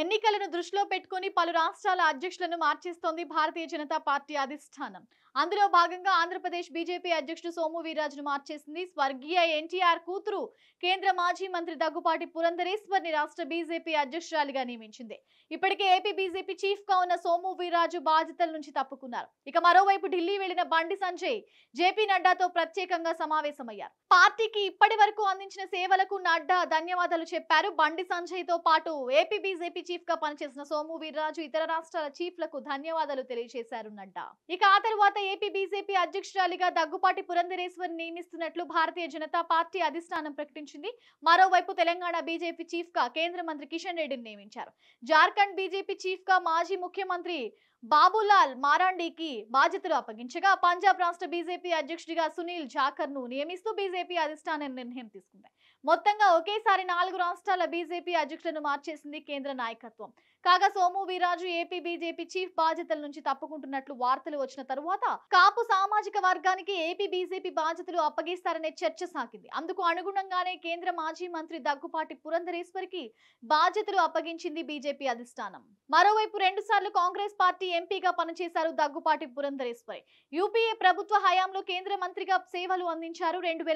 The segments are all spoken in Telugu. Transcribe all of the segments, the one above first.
ఎన్నికలను దృష్టిలో పెట్టుకుని పలు రాష్ట్రాల అధ్యక్షులను మార్చేస్తోంది భారతీయ జనతా పార్టీ అధిష్టానం అందులో భాగంగా ఆంధ్రప్రదేశ్ బీజేపీ అధ్యక్షుడు సోము వీర్రాజును మార్చేసింది స్వర్గీయ ఎన్టీఆర్ కూతురు కేంద్ర మాజీ మంత్రి దగ్గుపాటి పురంధరేశ్వర్ని రాష్ట్ర బీజేపీ అధ్యక్షురాలిగా నియమించింది ఇప్పటికే ఏపీ బీజేపీ చీఫ్ గా ఉన్న సోము వీర్రాజు బాధ్యతల నుంచి తప్పుకున్నారు ఇక మరోవైపు ఢిల్లీ వెళ్లిన బండి సంజయ్ జేపీ నడ్డాతో ప్రత్యేకంగా సమావేశమయ్యారు పార్టీకి ఇప్పటి అందించిన సేవలకు నడ్డా ధన్యవాదాలు చెప్పారు బండి సంజయ్ తో పాటు ఏపీ బీజేపీ డిప్యూటీ చీఫ్ గా పనిచేసిన సోము వీర్రాజు ఇతర రాష్ట్రాల చీఫ్లకు ధన్యవాదాలు తెలియజేశారున్నట ఇక ఆ తర్వాత ఏపీ బీజేపీ అధ్యక్షురాలిగా దగ్గుపాటి పురంధరేశ్వరి నియమిస్తున్నట్లు భారతీయ జనతా పార్టీ అధిష్టానం ప్రకటించింది మరోవైపు తెలంగాణ బీజేపీ చీఫ్ గా కేంద్ర మంత్రి కిషన్ రెడ్డిని నియమించారు జార్ఖండ్ బీజేపీ చీఫ్ గా మాజీ ముఖ్యమంత్రి బాబులాల్ మారాండీకి బాధ్యతలు అప్పగించగా పంజాబ్ రాష్ట్ర బీజేపీ అధ్యక్షుడిగా సునీల్ జాఖర్ ను నియమిస్తూ బీజేపీ అధిష్టానం నిర్ణయం తీసుకుంది మొత్తంగా ఒకేసారి నాలుగు రాష్ట్రాల బీజేపీ అధ్యక్షులను మార్చేసింది కేంద్ర నాయకత్వం కాగా Somu Veerraju AP BJP chief బాధ్యతల నుంచి తప్పుకుంటున్నట్లు వార్తలు వచ్చిన తరువాత కాపు సామాజిక వర్గానికి ఏపీ బీజేపీ బాధ్యతలు అప్పగిస్తారనే చర్చ సాగింది అందుకు అనుగుణంగానే కేంద్ర మాజీ మంత్రి దగ్గుపాటి పురంధరేశ్వరికి బాధ్యతలు అప్పగించింది బీజేపీ అధిష్టానం మరోవైపు రెండుసార్లు కాంగ్రెస్ పార్టీ ఎంపీగా పనిచేశారు దగ్గుపాటి పురంధరేశ్వరి యూపీఏ ప్రభుత్వ హయాంలో కేంద్ర మంత్రిగా సేవలు అందించారు రెండు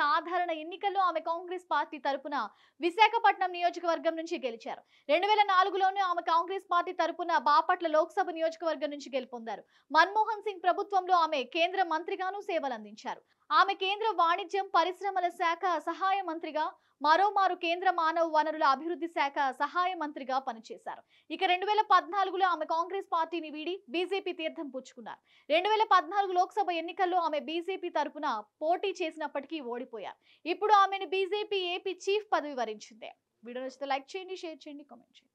సాధారణ ఎన్నికల్లో ఆమె కాంగ్రెస్ పార్టీ తరపున విశాఖపట్నం నియోజకవర్గం నుంచి గెలిచారు రెండు వేల నాలుగులోనూ ఆమె కాంగ్రెస్ పార్టీ తరపున బాపట్ల లోక్సభ నియోజకవర్గం నుంచి గెలుపొందారు మన్మోహన్ సింగ్ ప్రభుత్వంలో ఆమె కేంద్ర మంత్రిగానూ సేవలందించారు ఆమె కేంద్ర వాణిజ్యం పరిశ్రమల శాఖ సహాయ మంత్రిగా మరోమారు కేంద్ర మానవ వనరుల అభివృద్ధి శాఖ సహాయ మంత్రిగా పనిచేశారు ఇక రెండు వేల పద్నాలుగులో ఆమె కాంగ్రెస్ పార్టీని వీడి బీజేపీ తీర్థం పుచ్చుకున్నారు రెండు వేల పద్నాలుగు లోక్సభ ఎన్నికల్లో ఆమె బీజేపీ తరఫున పోటీ చేసినప్పటికీ ఓడిపోయారు ఇప్పుడు ఆమెను బీజేపీ ఏపీ చీఫ్ పదవి వరించింది వీడియో నచ్చితే లైక్ చేయండి షేర్ చేయండి కామెంట్ చేయండి